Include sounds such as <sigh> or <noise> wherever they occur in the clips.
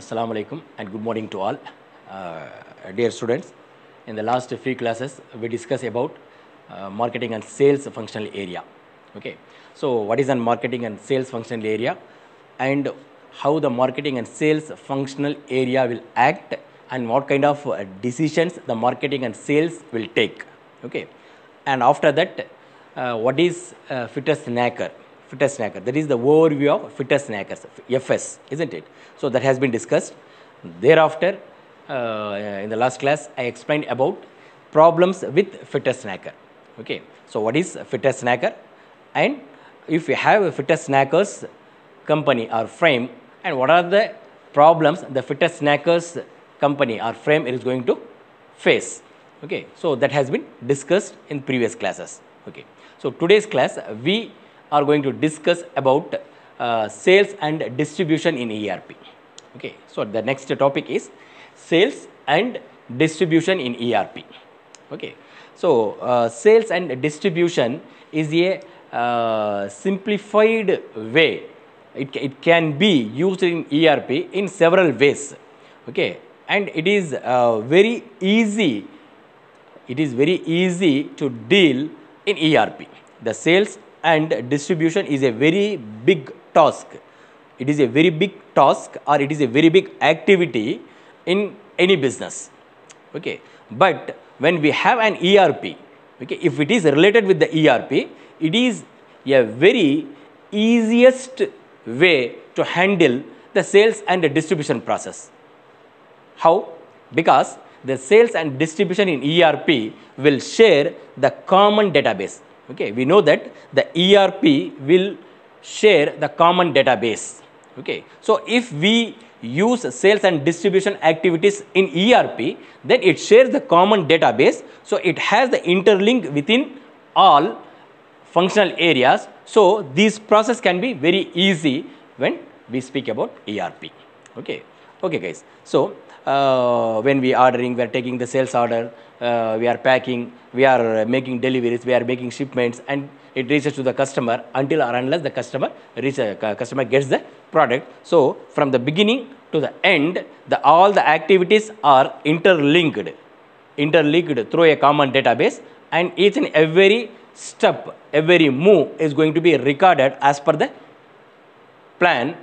Assalamu alaikum and good morning to all. Uh, dear students, in the last few classes, we discussed about uh, marketing and sales functional area. Okay, so what is an marketing and sales functional area and how the marketing and sales functional area will act and what kind of uh, decisions the marketing and sales will take. Okay, and after that, uh, what is uh, fitness snacker? fitter snacker. That is the overview of fitter snackers, FS, isn't it? So that has been discussed. Thereafter, uh, in the last class, I explained about problems with fitter snacker. Okay. So what is fitter snacker? And if you have a fitter snackers company or frame, and what are the problems the fitter snackers company or frame is going to face? Okay. So that has been discussed in previous classes. Okay. So today's class, we are going to discuss about uh, sales and distribution in ERP. Okay, so the next topic is sales and distribution in ERP. Okay, so uh, sales and distribution is a uh, simplified way. It, it can be used in ERP in several ways. Okay, and it is uh, very easy. It is very easy to deal in ERP. The sales and distribution is a very big task. It is a very big task or it is a very big activity in any business. Okay. But when we have an ERP, okay, if it is related with the ERP, it is a very easiest way to handle the sales and the distribution process. How? Because the sales and distribution in ERP will share the common database okay we know that the erp will share the common database okay so if we use sales and distribution activities in erp then it shares the common database so it has the interlink within all functional areas so this process can be very easy when we speak about erp okay okay guys so uh, when we ordering we are taking the sales order uh, we are packing, we are uh, making deliveries, we are making shipments, and it reaches to the customer until or unless the customer reaches, uh, customer gets the product. So from the beginning to the end, the, all the activities are interlinked, interlinked through a common database, and each and every step, every move is going to be recorded as per the plan,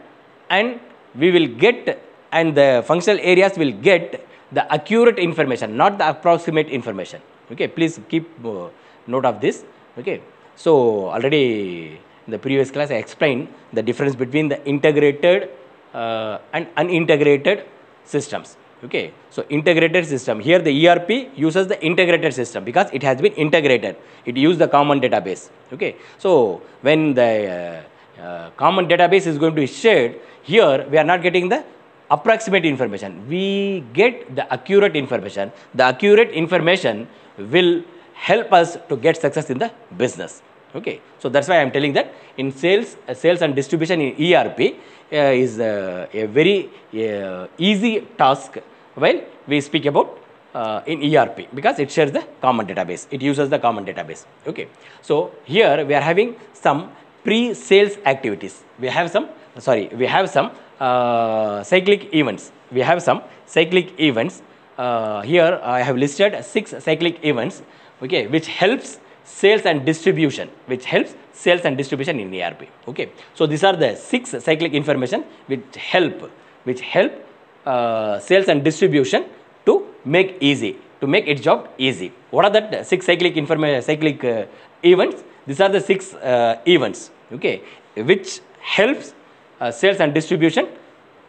and we will get, and the functional areas will get the accurate information, not the approximate information. Okay, please keep uh, note of this. Okay, so already in the previous class I explained the difference between the integrated uh, and unintegrated systems. Okay, so integrated system here the ERP uses the integrated system because it has been integrated. It used the common database. Okay, so when the uh, uh, common database is going to be shared, here we are not getting the approximate information. We get the accurate information. The accurate information will help us to get success in the business. Okay. So, that is why I am telling that in sales, uh, sales and distribution in ERP uh, is uh, a very uh, easy task while we speak about uh, in ERP because it shares the common database. It uses the common database. Okay. So here we are having some pre-sales activities. We have some sorry we have some uh, cyclic events. We have some cyclic events. Uh, here I have listed six cyclic events okay, which helps sales and distribution which helps sales and distribution in ERP. Okay. So, these are the six cyclic information which help which help uh, sales and distribution to make easy to make its job easy. What are that six cyclic information cyclic uh, events? These are the six uh, events okay, which helps uh, sales and distribution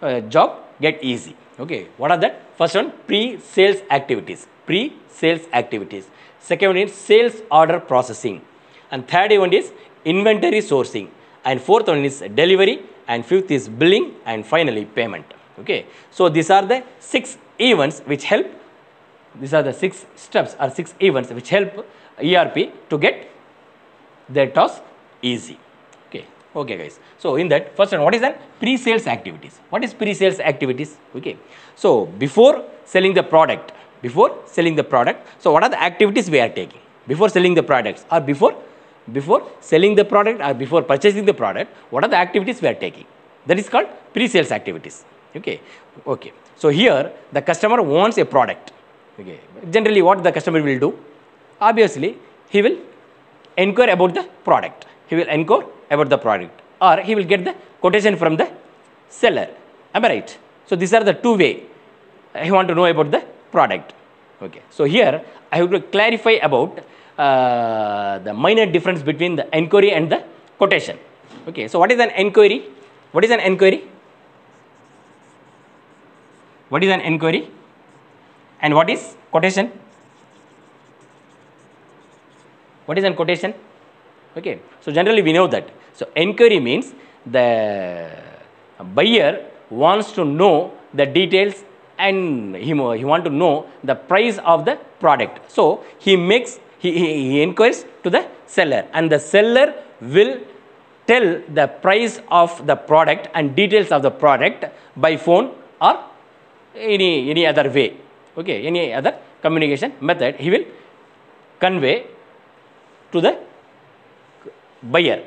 uh, job get easy. Okay. What are that? First one, pre-sales activities. Pre-sales activities. Second one is sales order processing. And third one is inventory sourcing. And fourth one is delivery. And fifth is billing. And finally, payment. Okay. So, these are the six events which help. These are the six steps or six events which help ERP to get their task easy. Okay guys. So in that first one what is that pre-sales activities. What is pre-sales activities? Okay. So before selling the product, before selling the product, so what are the activities we are taking before selling the products or before before selling the product or before purchasing the product, what are the activities we are taking? That is called pre-sales activities. Okay. Okay. So here the customer wants a product. Okay. Generally what the customer will do? Obviously he will inquire about the product. He will inquire about the product or he will get the quotation from the seller. Am I right? So, these are the two way He want to know about the product. Okay. So, here I have to clarify about uh, the minor difference between the enquiry and the quotation. Okay. So, what is an enquiry? What is an enquiry? What is an enquiry? And what is quotation? What is an quotation? okay. So, generally we know that. So, inquiry means the buyer wants to know the details and he, he want to know the price of the product. So, he makes, he, he, he inquires to the seller and the seller will tell the price of the product and details of the product by phone or any, any other way, okay, any other communication method he will convey to the buyer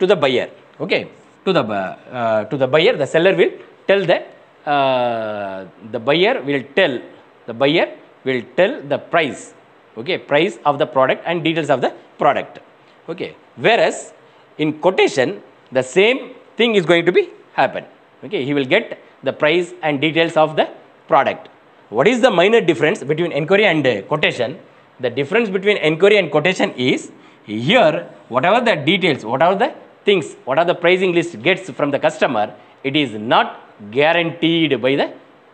to the buyer okay to the uh, to the buyer the seller will tell the uh, the buyer will tell the buyer will tell the price okay price of the product and details of the product okay whereas in quotation the same thing is going to be happen okay he will get the price and details of the product what is the minor difference between inquiry and uh, quotation the difference between inquiry and quotation is here whatever the details, whatever the things, what are the pricing list gets from the customer, it is not guaranteed by the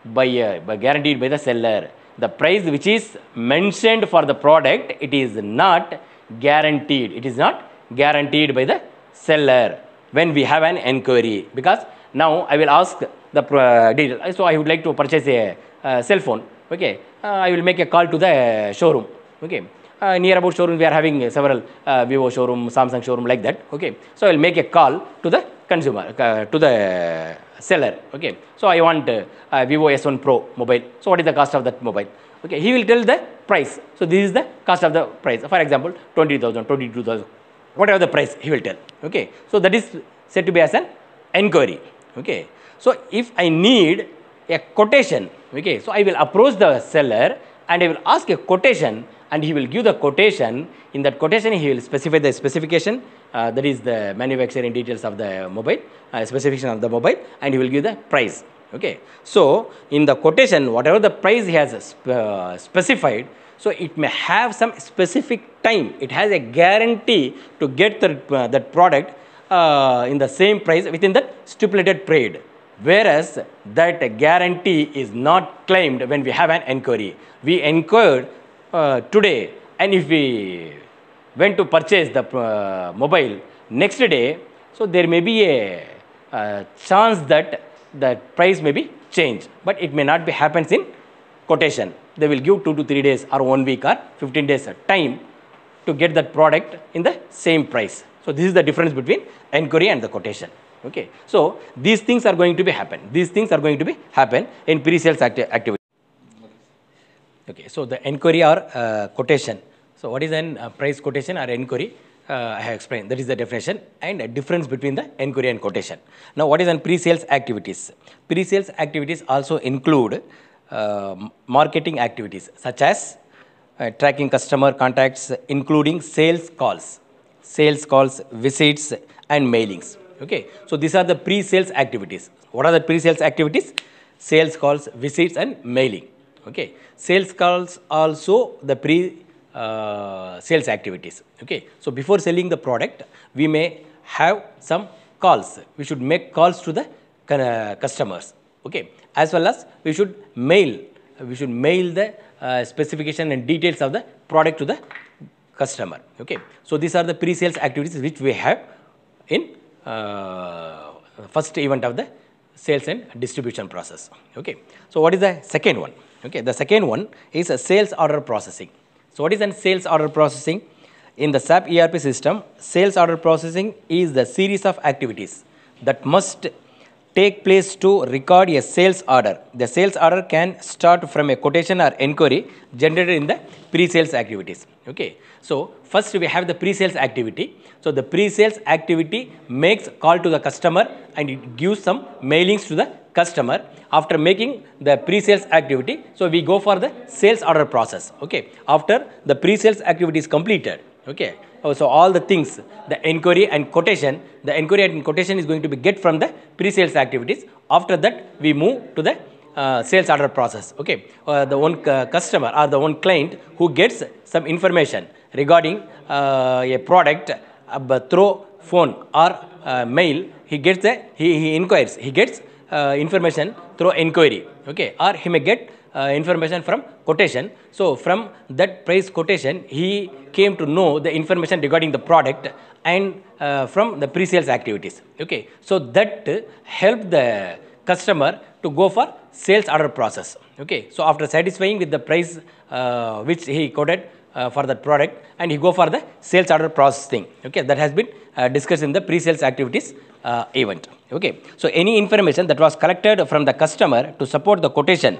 buyer, but guaranteed by the seller. The price which is mentioned for the product, it is not guaranteed. It is not guaranteed by the seller when we have an enquiry because now I will ask the uh, detail. So I would like to purchase a uh, cell phone. Okay, uh, I will make a call to the showroom. Okay, uh, near about showroom we are having uh, several uh, Vivo showroom, Samsung showroom like that. Okay, so I'll make a call to the consumer, uh, to the seller. Okay, so I want uh, Vivo S1 Pro mobile. So what is the cost of that mobile? Okay, he will tell the price. So this is the cost of the price. For example, 20,000, 22,000, whatever the price he will tell. Okay, so that is said to be as an inquiry. Okay, so if I need a quotation, okay, so I will approach the seller and I will ask a quotation and he will give the quotation. In that quotation, he will specify the specification, uh, that is the manufacturing details of the mobile, uh, specification of the mobile, and he will give the price. Okay. So, in the quotation, whatever the price he has uh, specified, so it may have some specific time. It has a guarantee to get the, uh, that product uh, in the same price within that stipulated period whereas that guarantee is not claimed when we have an inquiry. We inquired uh, today and if we went to purchase the uh, mobile next day, so there may be a uh, chance that the price may be changed, but it may not be happens in quotation. They will give 2 to 3 days or 1 week or 15 days time to get that product in the same price. So, this is the difference between inquiry and the quotation. Okay. So, these things are going to be happen. These things are going to be happen in pre-sales acti activity. Okay, so the enquiry or uh, quotation. So what is an uh, price quotation or enquiry? Uh, I have explained. That is the definition and a difference between the inquiry and quotation. Now, what is an pre-sales activities? Pre-sales activities also include uh, marketing activities such as uh, tracking customer contacts, including sales calls, sales calls, visits, and mailings. Okay, so these are the pre-sales activities. What are the pre-sales activities? Sales calls, visits, and mailing okay sales calls also the pre uh, sales activities okay so before selling the product we may have some calls we should make calls to the uh, customers okay as well as we should mail we should mail the uh, specification and details of the product to the customer okay so these are the pre sales activities which we have in uh, first event of the sales and distribution process okay so what is the second one Okay. The second one is a sales order processing. So what is a sales order processing? In the SAP ERP system, sales order processing is the series of activities that must take place to record a sales order. The sales order can start from a quotation or inquiry generated in the pre-sales activities. Okay. So first we have the pre-sales activity. So the pre-sales activity makes call to the customer and it gives some mailings to the customer after making the pre-sales activity. So we go for the sales order process. Okay. After the pre-sales activity is completed. Okay. Oh, so all the things, the inquiry and quotation, the inquiry and quotation is going to be get from the pre-sales activities. After that, we move to the uh, sales order process. Okay, uh, the one uh, customer or the one client who gets some information regarding uh, a product uh, through phone or uh, mail, he gets a, he, he inquires, he gets uh, information through inquiry okay or he may get uh, information from quotation. So, from that price quotation, he came to know the information regarding the product and uh, from the pre-sales activities. Okay. So, that helped the customer to go for sales order process. Okay. So, after satisfying with the price uh, which he quoted uh, for that product and he go for the sales order process thing. Okay. That has been discussed in the pre-sales activities uh, event. Okay. So any information that was collected from the customer to support the quotation,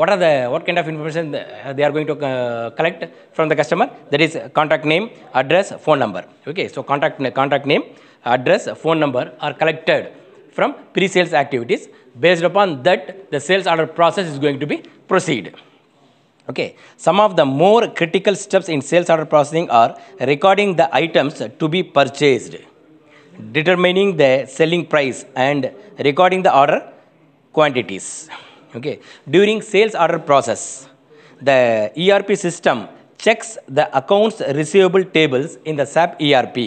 what are the what kind of information uh, they are going to uh, collect from the customer? That is contact name, address, phone number. Okay. So contact contact name, address, phone number are collected from pre-sales activities. Based upon that, the sales order process is going to be proceed. Okay, some of the more critical steps in sales order processing are recording the items to be purchased determining the selling price and recording the order quantities. Okay. During sales order process, the ERP system checks the accounts receivable tables in the SAP ERP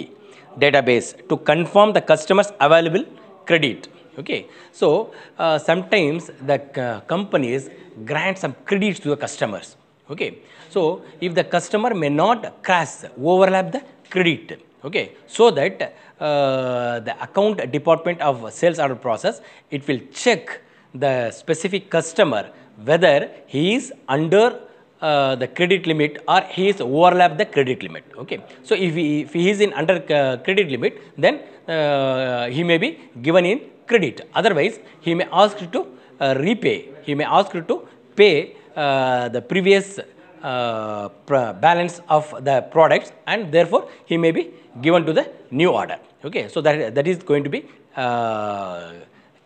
database to confirm the customer's available credit. Okay. So, uh, sometimes the uh, companies grant some credits to the customers. Okay. So, if the customer may not crash overlap the credit, okay, so that uh, the account department of sales order process, it will check the specific customer whether he is under uh, the credit limit or he is overlap the credit limit. Okay. So, if he, if he is in under uh, credit limit, then uh, he may be given in credit. Otherwise, he may ask to repay, he may ask to pay the previous uh, balance of the products and therefore he may be given to the new order. Okay, so that, that is going to be uh,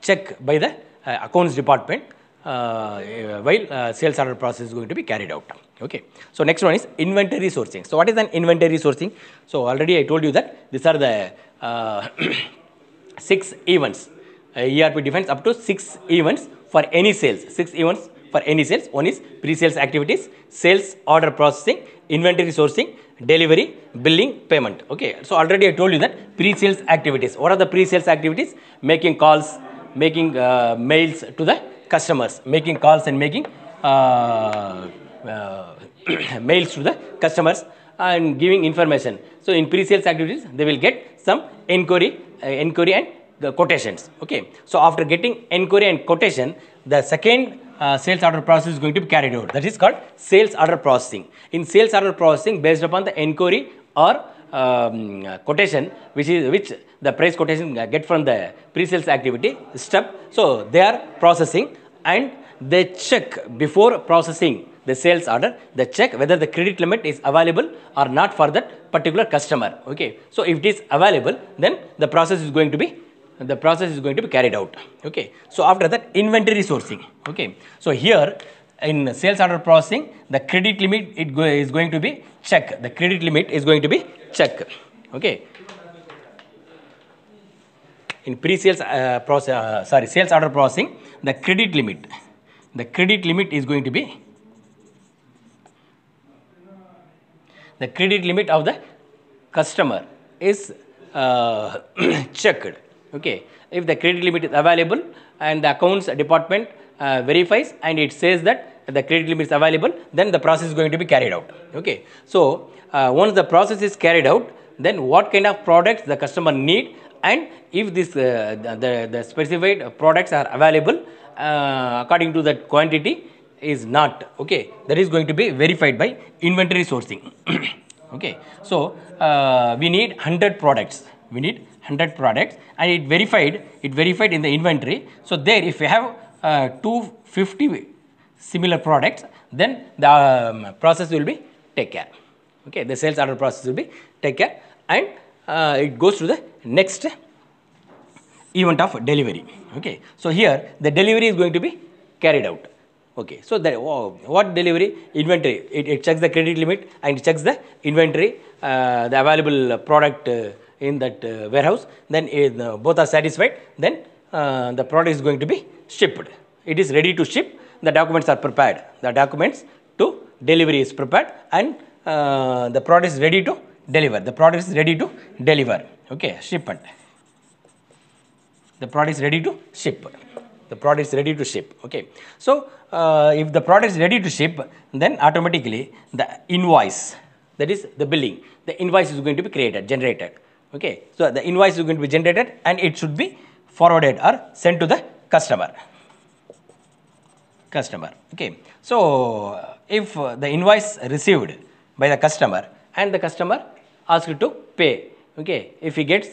checked by the uh, accounts department uh, uh while uh, sales order process is going to be carried out. Okay, so next one is inventory sourcing. So what is an inventory sourcing? So already I told you that these are the uh, <clears throat> six events. ERP defines up to six events for any sales. Six events for any sales. One is pre-sales activities, sales order processing, inventory sourcing, delivery billing payment okay so already i told you that pre-sales activities what are the pre-sales activities making calls making uh, mails to the customers making calls and making uh, uh, <clears throat> mails to the customers and giving information so in pre-sales activities they will get some inquiry uh, inquiry and the quotations okay so after getting inquiry and quotation the second uh, sales order process is going to be carried out. That is called sales order processing. In sales order processing, based upon the inquiry or um, quotation, which is which the price quotation get from the pre-sales activity step. So they are processing and they check before processing the sales order, they check whether the credit limit is available or not for that particular customer. Okay. So if it is available, then the process is going to be the process is going to be carried out okay so after that inventory sourcing okay so here in sales order processing the credit limit it go, is going to be check the credit limit is going to be check okay in pre-sales uh, process uh, sorry sales order processing the credit limit the credit limit is going to be the credit limit of the customer is uh, <clears throat> checked okay if the credit limit is available and the accounts department uh, verifies and it says that the credit limit is available then the process is going to be carried out okay so uh, once the process is carried out then what kind of products the customer need and if this uh, the, the specified products are available uh, according to that quantity is not okay that is going to be verified by inventory sourcing <coughs> okay so uh, we need 100 products we need 100 products and it verified, it verified in the inventory. So there if you have uh, 250 similar products, then the um, process will be take care. Okay, the sales order process will be take care and uh, it goes to the next event of delivery. Okay, so here the delivery is going to be carried out. Okay, so that, oh, what delivery? Inventory. It, it, checks the credit limit and checks the inventory, uh, the available product uh, in that uh, warehouse, then eh, both are satisfied, then uh, the product is going to be shipped. It is ready to ship, the documents are prepared, the documents to delivery is prepared and uh, the product is ready to deliver. The product is ready to deliver, okay, shipment. The product is ready to ship the product is ready to ship okay so uh, if the product is ready to ship then automatically the invoice that is the billing the invoice is going to be created generated okay. So, the invoice is going to be generated and it should be forwarded or sent to the customer customer okay so if uh, the invoice received by the customer and the customer asks you to pay okay if he gets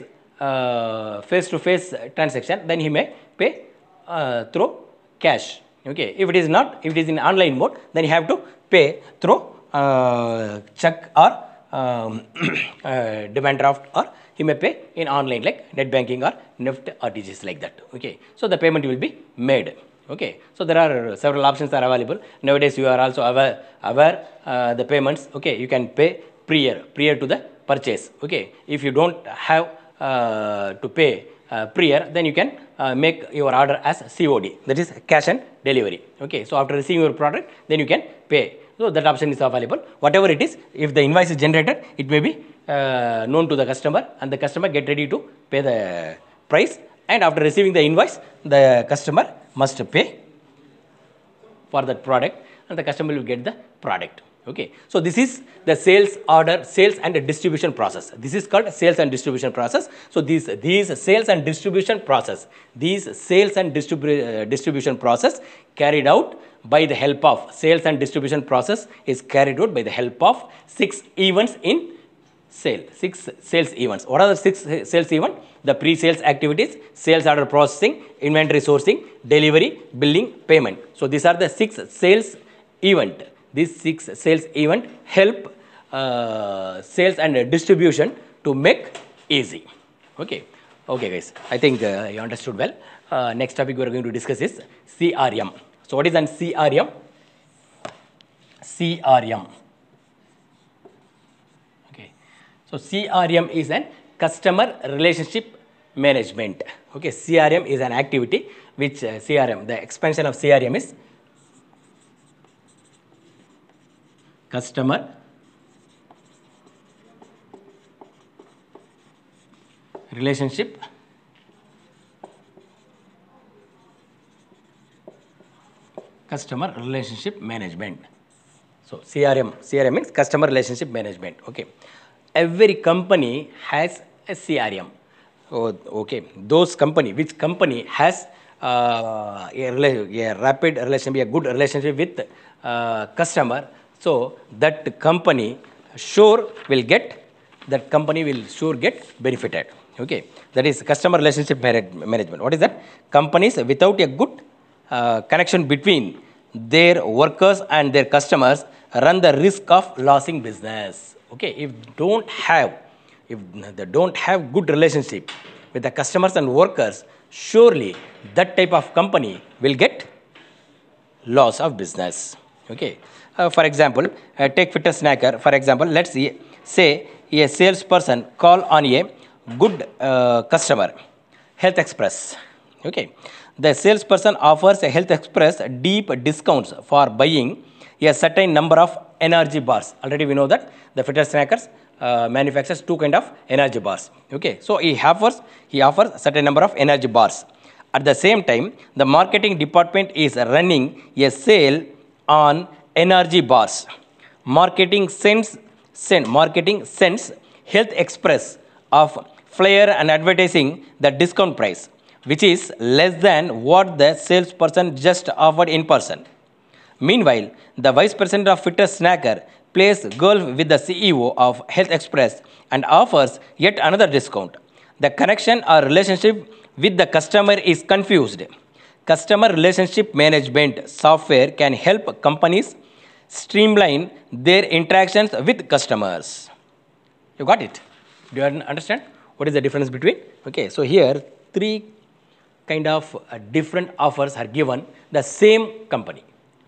face to face transaction then he may pay uh, through cash okay if it is not if it is in online mode then you have to pay through uh, check or um, <clears throat> uh, demand draft or you may pay in online like net banking or NEFT or DGS like that. Okay. So, the payment will be made. Okay. So, there are several options are available. Nowadays, you are also aware, aware uh, the payments. Okay. You can pay prior, prior to the purchase. Okay. If you don't have uh, to pay uh, prior, then you can uh, make your order as COD, that is cash and delivery. Okay. So, after receiving your product, then you can pay so that option is available. Whatever it is, if the invoice is generated, it may be uh, known to the customer and the customer get ready to pay the price and after receiving the invoice, the customer must pay for that product and the customer will get the product okay so this is the sales order sales and distribution process this is called sales and distribution process so these these sales and distribution process these sales and distribu uh, distribution process carried out by the help of sales and distribution process is carried out by the help of six events in sale six sales events what are the six sales event the pre-sales activities sales order processing inventory sourcing delivery billing payment so these are the six sales event these six sales event help uh, sales and distribution to make easy. Okay. Okay, guys. I think uh, you understood well. Uh, next topic we are going to discuss is CRM. So, what is an CRM? CRM. Okay. So, CRM is an customer relationship management. Okay. CRM is an activity which uh, CRM, the expansion of CRM is customer relationship customer relationship management so crm crm means customer relationship management okay every company has a crm oh, okay those company which company has uh, a, a, rapid relationship a good relationship with uh, customer so that company sure will get, that company will sure get benefited. Okay, that is customer relationship management. What is that? Companies without a good uh, connection between their workers and their customers run the risk of losing business. Okay, if don't have, if they don't have good relationship with the customers and workers, surely that type of company will get loss of business okay uh, for example uh, take fitness snacker for example let's see, say a salesperson call on a good uh, customer health express okay the salesperson offers a health express deep discounts for buying a certain number of energy bars already we know that the fitness snackers uh, manufactures two kind of energy bars okay so he offers he offers a certain number of energy bars at the same time the marketing department is running a sale on energy bars. Marketing sense, marketing sense, health express of flair and advertising the discount price, which is less than what the salesperson just offered in person. Meanwhile, the vice president of Fitness Snacker plays golf with the CEO of Health Express and offers yet another discount. The connection or relationship with the customer is confused. Customer relationship management software can help companies streamline their interactions with customers. You got it? Do you understand? What is the difference between? Okay, so here three kind of uh, different offers are given the same company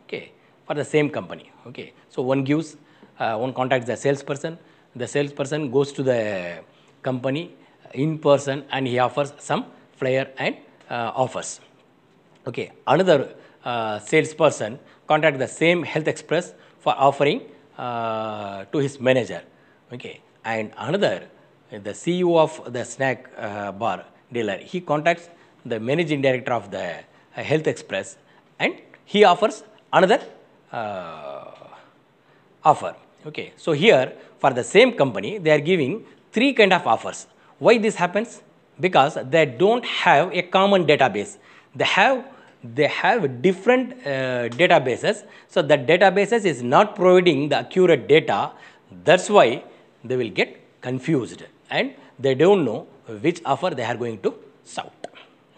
okay for the same company okay so one gives uh, one contacts the salesperson the salesperson goes to the company in person and he offers some flyer and uh, offers Okay, another uh, salesperson contacts the same Health Express for offering uh, to his manager. Okay, and another the CEO of the snack uh, bar dealer he contacts the managing director of the uh, Health Express and he offers another uh, offer. Okay, so here for the same company they are giving three kind of offers. Why this happens? Because they don't have a common database. They have they have different uh, databases. So, that databases is not providing the accurate data. That is why they will get confused and they do not know which offer they are going to shout.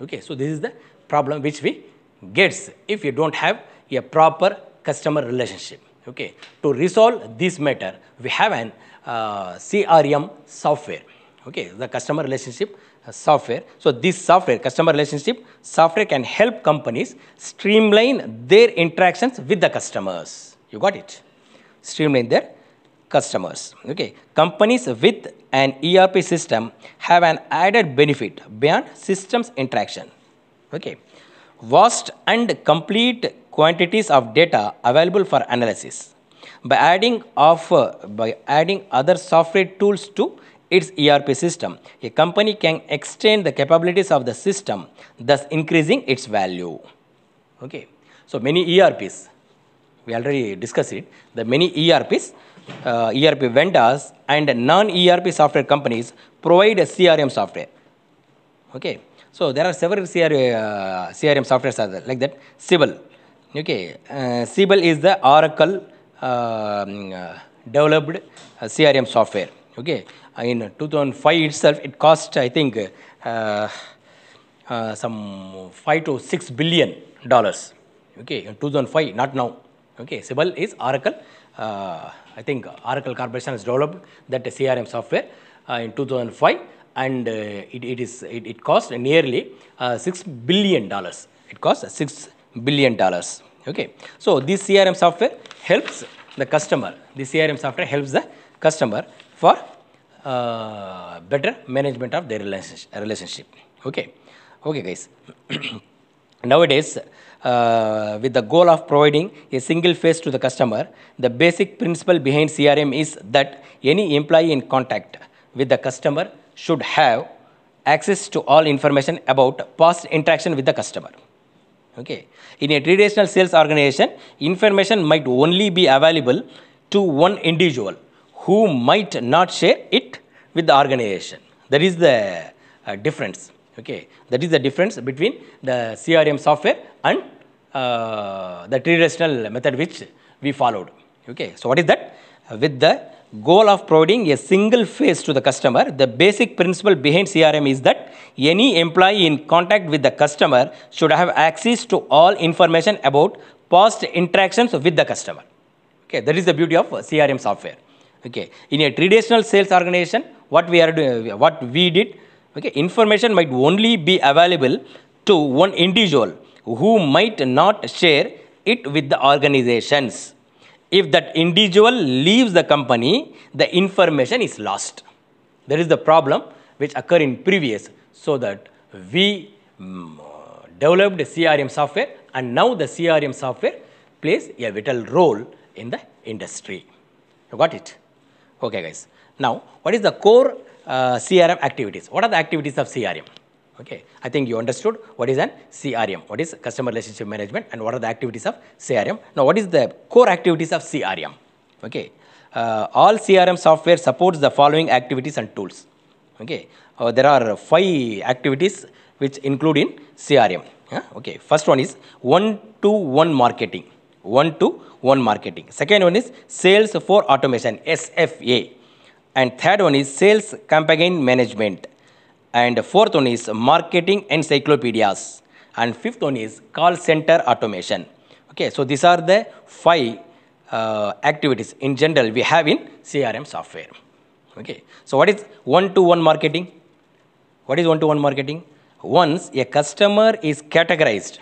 Okay. So, this is the problem which we gets if you do not have a proper customer relationship. Okay. To resolve this matter, we have an uh, CRM software, okay, the customer relationship software. So this software, customer relationship software can help companies streamline their interactions with the customers. You got it? Streamline their customers. Okay. Companies with an ERP system have an added benefit beyond systems interaction. Okay. Vast and complete quantities of data available for analysis. By adding, of, by adding other software tools to its ERP system. A company can extend the capabilities of the system, thus increasing its value. Okay. So, many ERPs, we already discussed it, the many ERPs, uh, ERP vendors and non-ERP software companies provide a CRM software. Okay. So, there are several CR, uh, CRM softwares are there, like that, Sybil. Okay. Uh, is the Oracle um, uh, developed uh, CRM software. Okay in 2005 itself, it cost, I think, uh, uh, some 5 to 6 billion dollars. Okay, in 2005, not now. Okay, Sybil is Oracle. Uh, I think Oracle Corporation has developed that CRM software uh, in 2005 and uh, it, it is it, it cost nearly uh, 6 billion dollars. It cost 6 billion dollars. Okay, so this CRM software helps the customer. This CRM software helps the customer for uh, better management of their relationship. Okay, okay, guys. <clears throat> Nowadays, uh, with the goal of providing a single face to the customer, the basic principle behind CRM is that any employee in contact with the customer should have access to all information about past interaction with the customer. Okay. In a traditional sales organization, information might only be available to one individual who might not share it with the organization. That is the uh, difference. Okay, that is the difference between the CRM software and uh, the traditional method which we followed. Okay, so what is that? with the goal of providing a single face to the customer, the basic principle behind CRM is that any employee in contact with the customer should have access to all information about past interactions with the customer. Okay, that is the beauty of CRM software. Okay, in a traditional sales organization, what we are doing, what we did, okay, information might only be available to one individual who might not share it with the organizations. If that individual leaves the company, the information is lost. There is the problem which occurred in previous so that we mm, developed developed CRM software and now the CRM software plays a vital role in the industry. You got it? Okay guys. Now, what is the core uh, CRM activities? What are the activities of CRM? Okay, I think you understood what is an CRM, what is customer relationship management and what are the activities of CRM. Now, what is the core activities of CRM? Okay, uh, all CRM software supports the following activities and tools. Okay, uh, there are five activities which include in CRM. Yeah? Okay, first one is one-to-one marketing, one-to-one -one marketing. Second one is sales for automation, SFA. And third one is sales campaign management. And fourth one is marketing encyclopedias. And fifth one is call center automation. Okay, so these are the five uh, activities in general we have in CRM software. Okay, so what is one-to-one marketing? What is one-to-one -one marketing? Once a customer is categorized,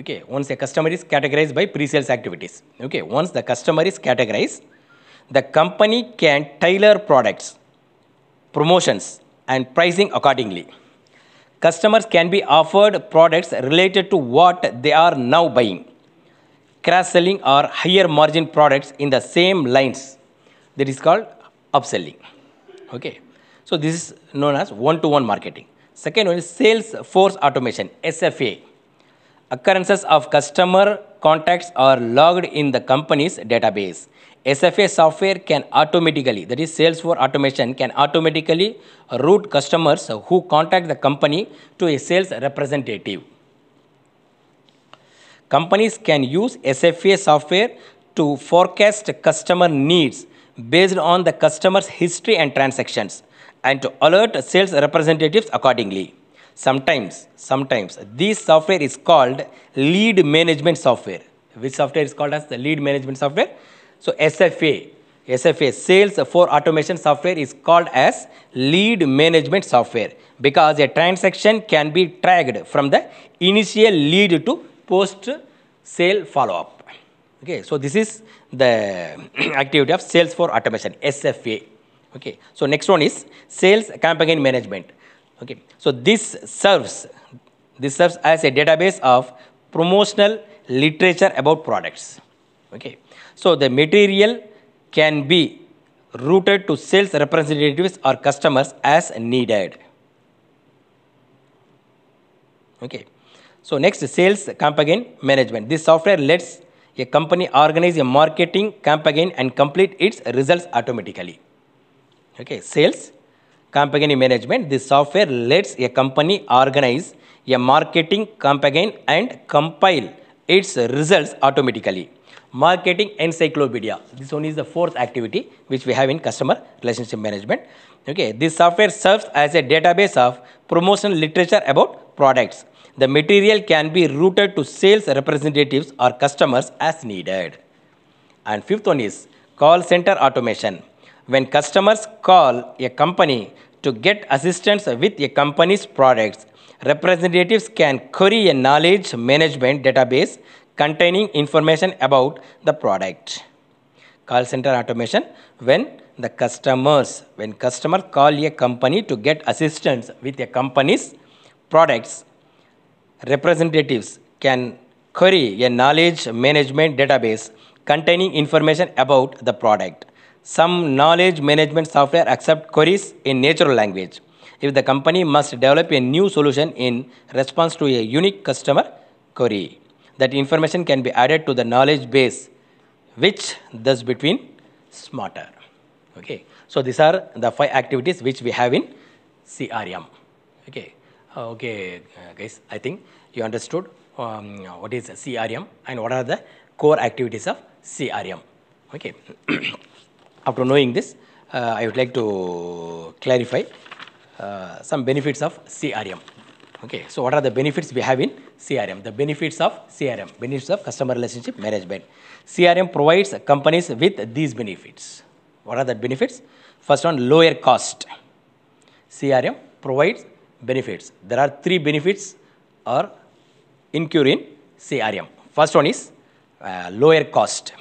okay, once a customer is categorized by pre-sales activities, okay, once the customer is categorized, the company can tailor products, promotions, and pricing accordingly. Customers can be offered products related to what they are now buying. Cross selling or higher margin products in the same lines. That is called upselling. Okay. So, this is known as one to one marketing. Second one is sales force automation, SFA occurrences of customer contacts are logged in the company's database. SFA software can automatically, that is Salesforce automation, can automatically route customers who contact the company to a sales representative. Companies can use SFA software to forecast customer needs based on the customer's history and transactions and to alert sales representatives accordingly. Sometimes, sometimes this software is called lead management software. Which software is called as the lead management software? So SFA, SFA sales for automation software is called as lead management software because a transaction can be tracked from the initial lead to post sale follow up. Okay, so this is the <clears throat> activity of sales for automation SFA. Okay, so next one is sales campaign management okay so this serves this serves as a database of promotional literature about products okay so the material can be routed to sales representatives or customers as needed okay so next sales campaign management this software lets a company organize a marketing campaign and complete its results automatically okay sales campaign management, this software lets a company organize a marketing campaign and compile its results automatically. Marketing encyclopedia. This one is the fourth activity which we have in customer relationship management. Okay, this software serves as a database of promotional literature about products. The material can be routed to sales representatives or customers as needed. And fifth one is call center automation when customers call a company to get assistance with a company's products, representatives can query a knowledge management database containing information about the product. Call center automation when the customers, when customer call a company to get assistance with a company's products, representatives can query a knowledge management database containing information about the product some knowledge management software accept queries in natural language if the company must develop a new solution in response to a unique customer query. That information can be added to the knowledge base which thus between smarter. Okay. So these are the five activities which we have in CRM. Okay. Uh, okay uh, guys, I think you understood um, what is CRM and what are the core activities of CRM. Okay. <clears throat> After knowing this, uh, I would like to clarify uh, some benefits of CRM. Okay, so what are the benefits we have in CRM? The benefits of CRM, benefits of customer relationship management. CRM provides companies with these benefits. What are the benefits? First one, lower cost. CRM provides benefits. There are three benefits or incur in CRM. First one is uh, lower cost.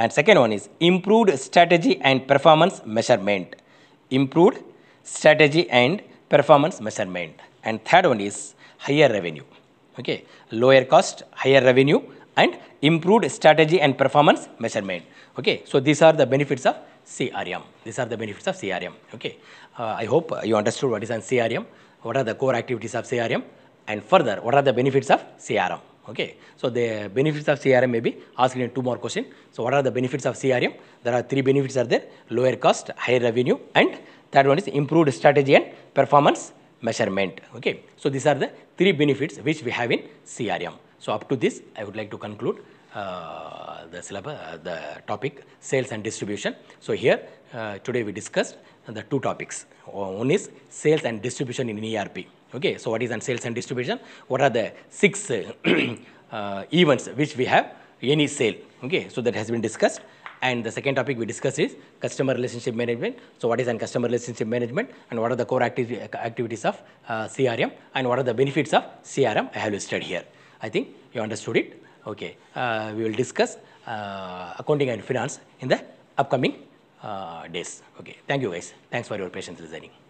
And second one is improved strategy and performance measurement. Improved strategy and performance measurement. And third one is higher revenue. Okay, lower cost, higher revenue and improved strategy and performance measurement. Okay, so these are the benefits of CRM. These are the benefits of CRM. Okay, uh, I hope you understood what is an CRM, what are the core activities of CRM and further what are the benefits of CRM. Okay. So, the benefits of CRM may be asking two more question. So, what are the benefits of CRM? There are three benefits are there, lower cost, higher revenue and third one is improved strategy and performance measurement. Okay. So, these are the three benefits which we have in CRM. So, up to this I would like to conclude uh, the syllabus, uh, the topic sales and distribution. So, here uh, today we discussed the two topics, uh, one is sales and distribution in ERP. Okay, so what is on sales and distribution? What are the six <clears throat> uh, events which we have any sale? Okay, so that has been discussed. And the second topic we discussed is customer relationship management. So what is on customer relationship management and what are the core activities of uh, CRM and what are the benefits of CRM I have listed here. I think you understood it. Okay, uh, we will discuss uh, accounting and finance in the upcoming uh, days. Okay, thank you guys. Thanks for your patience listening.